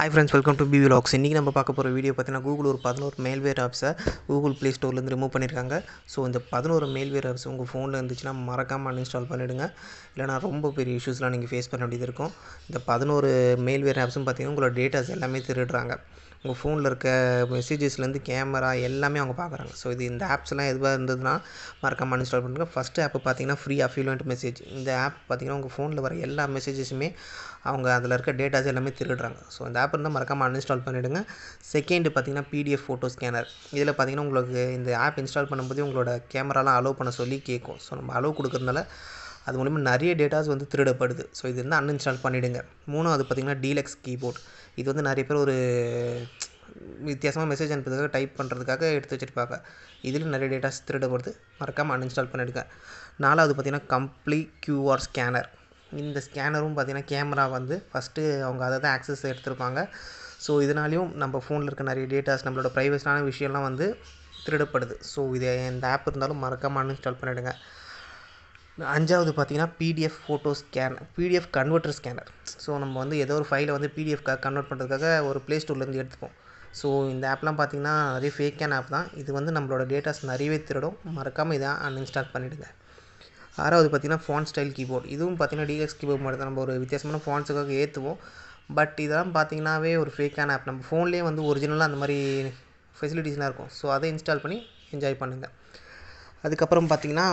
hi friends welcome to P V logs இன்றைக்கி நம்ம பார்க்க போகிற வீடியோ பார்த்தீங்கன்னா கூகுள் ஒரு பதினோரு மேல்வேர் ஆப்ஸை கூகுள் ப்ளே ஸ்டோர்லேருந்து ரிமூவ் பண்ணியிருக்காங்க ஸோ இந்த பதினோரு மெயில்வேர் ஆப்ஸ் உங்கள் ஃபோனில் இருந்துச்சுன்னா மறக்காமல் அன்இன்ஸ்டால் பண்ணிவிடுங்க இல்லைனா ரொம்ப பெரிய இஷ்யூஸ்லாம் நீங்கள் ஃபேஸ் பண்ண வேண்டியது இருக்கும் இந்த பதினோரு மேல்வேர் ஆப்ஸும் பார்த்தீங்கன்னா உங்களோட டேட்டாஸ் எல்லாமே திருடுறாங்க உங்கள் ஃபோனில் இருக்க மெசேஜஸ்லேருந்து கேமரா எல்லாமே அவங்க பார்க்குறாங்க ஸோ இது இந்த ஆப்ஸ்லாம் எதுவாக இருந்ததுன்னா மறக்காமல் இன்ஸ்டால் பண்ணுங்கள் ஃபஸ்ட்டு ஆப் பார்த்தீங்கன்னா ஃப்ரீ அஃபிலுவன்ட் மெசேஜ் இந்த ஆப் பார்த்தீங்கன்னா உங்கள் ஃபோனில் வர எல்லா மெசேஜஸுமே அவங்க அதில் இருக்க டேட்டாஸ் எல்லாமே திருடுறாங்க ஸோ இந்த ஆப் இருந்தால் மறக்காமல் அன்இன்ஸ்டால் பண்ணிவிடுங்க செகண்டு பார்த்தீங்கன்னா பிடிஎஃப் ஃபோட்டோ ஸ்கேனர் இதில் பார்த்தீங்கன்னா உங்களுக்கு இந்த ஆப் இன்ஸ்டால் பண்ணும்போதே உங்களோட கேமராலாம் அலோவ் பண்ண சொல்லி கேட்கும் ஸோ நம்ம அலோவ் கொடுக்குறதுனால அது மூலிமா நிறைய டேட்டாஸ் வந்து திருடப்படுது ஸோ இது வந்து அன்இன்ஸ்டால் பண்ணிவிடுங்க மூணாவது பார்த்திங்கன்னா டீலக்ஸ் கீபோர்ட் இது வந்து நிறைய பேர் ஒரு வித்தியாசமாக மெசேஜ் அனுப்புறதுக்காக டைப் பண்ணுறதுக்காக எடுத்து வச்சுருப்பாங்க இதில் நிறைய டேட்டாஸ் திருடப்படுது மறக்காமல் அன்இன்ஸ்டால் பண்ணிவிடுங்க நாலாவது பார்த்திங்கன்னா கம்ப்ளீட் க்யூஆர் ஸ்கேனர் இந்த ஸ்கேனரும் பார்த்திங்கன்னா கேமரா வந்து ஃபஸ்ட்டு அவங்க அதை தான் ஆக்சஸ் எடுத்திருப்பாங்க ஸோ இதனாலையும் நம்ம ஃபோனில் இருக்க நிறைய டேட்டாஸ் நம்மளோட ப்ரைவஸான விஷயம்லாம் வந்து திருடப்படுது ஸோ இது இந்த ஆப் இருந்தாலும் மறக்காமல் அன்இன்ஸ்டால் பண்ணிவிடுங்க அஞ்சாவது பார்த்தீங்கன்னா PDF photo scanner PDF converter scanner so நம்ம வந்து ஏதோ ஒரு ஃபைலை வந்து பிடிஎஃப்காக கன்வெர்ட் பண்ணுறதுக்காக ஒரு ப்ளே ஸ்டோர்லேருந்து எடுத்துப்போம் ஸோ இந்த ஆப்லாம் பார்த்திங்கன்னா நிறைய ஃபேக்கான ஆப் தான் இது வந்து நம்மளோட டேட்டாஸ் நிறையவே திருடும் மறக்காமல் இதை அன்இன்ஸ்டால் பண்ணிவிடுங்க ஆறாவது பார்த்திங்கன்னா ஃபோன் ஸ்டைல் கீபோர்ட் இதுவும் பார்த்திங்கன்னா டிஎக்ஸ் கீபோர்ட் மட்டும் தான் நம்ம ஒரு வித்தியாசமான ஃபோன்ஸுக்காக ஏற்றுவோம் பட் இதெல்லாம் பார்த்திங்கனாவே ஒரு ஃபேக்கான ஆப் நம்ம ஃபோன்லேயே வந்து ஒரிஜினலாக அந்த மாதிரி ஃபெசிலிட்டிஸ்லாம் இருக்கும் ஸோ அதை இன்ஸ்டால் பண்ணி என்ஜாய் பண்ணுங்கள் அதுக்கப்புறம் பார்த்திங்கன்னா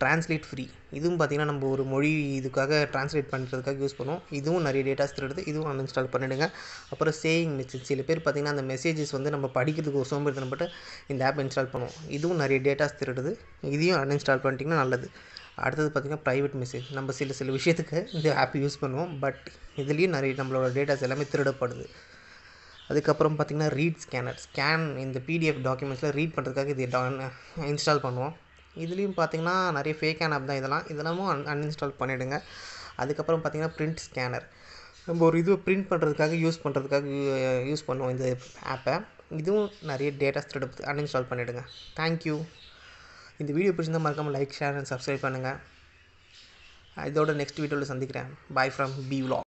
ட்ரான்ஸ்லேட் ஃப்ரீ இதுவும் பார்த்திங்கன்னா நம்ம ஒரு மொழி இதுக்காக ட்ரான்ஸ்லேட் பண்ணுறதுக்காக யூஸ் பண்ணுவோம் இதுவும் நிறைய டேட்டாஸ் திருடுது இதுவும் அன்இன்ஸ்டால் பண்ணிவிடுங்க அப்புறம் சேயிங் மெசேஜ் சில பேர் பார்த்திங்கன்னா அந்த மெசேஜஸ் வந்து நம்ம படிக்கிறதுக்கு ஒரு சோம்பேறித்தனப்பட்டு இந்த ஆப் இன்ஸ்டால் பண்ணுவோம் இதுவும் நிறைய டேட்டாஸ் திருடுது இதையும் அன்இன்ஸ்டால் பண்ணிட்டிங்கன்னா நல்லது அடுத்தது பார்த்திங்கன்னா ப்ரைவேட் மெசேஜ் நம்ம சில சில விஷயத்துக்கு இந்த ஆப் யூஸ் பண்ணுவோம் பட் இதுலேயும் நிறைய நம்மளோட டேட்டாஸ் எல்லாமே திருடப்படுது அதுக்கப்புறம் பார்த்திங்கன்னா ரீட் ஸ்கேனர் ஸ்கேன் இந்த பிடிஎஃப் டாக்குமெண்ட்ஸில் ரீட் பண்ணுறதுக்காக இது இன்ஸ்டால் பண்ணுவோம் இதுலேயும் பார்த்திங்கன்னா நிறைய ஃபேக் ஆன் ஆப் தான் இதெல்லாம் இதெல்லாமும் அன் அன்இன்ஸ்டால் பண்ணிவிடுங்க அதுக்கப்புறம் பார்த்திங்கன்னா பிரிண்ட் ஸ்கேனர் நம்ம ஒரு இது பிரிண்ட் பண்ணுறதுக்காக யூஸ் பண்ணுறதுக்காக யூஸ் பண்ணுவோம் இந்த ஆப்பை இதுவும் நிறைய டேட்டா ஸ்ட்ரெட் அன்இன்ஸ்டால் பண்ணிவிடுங்க தேங்க்யூ இந்த வீடியோ பிடிச்சிருந்தா மறக்காமல் லைக் ஷேர் அண்ட் சப்ஸ்கிரைப் பண்ணுங்கள் இதோட நெக்ஸ்ட் வீடியோவில் சந்திக்கிறேன் பாய் ஃப்ரம் பி விலாக்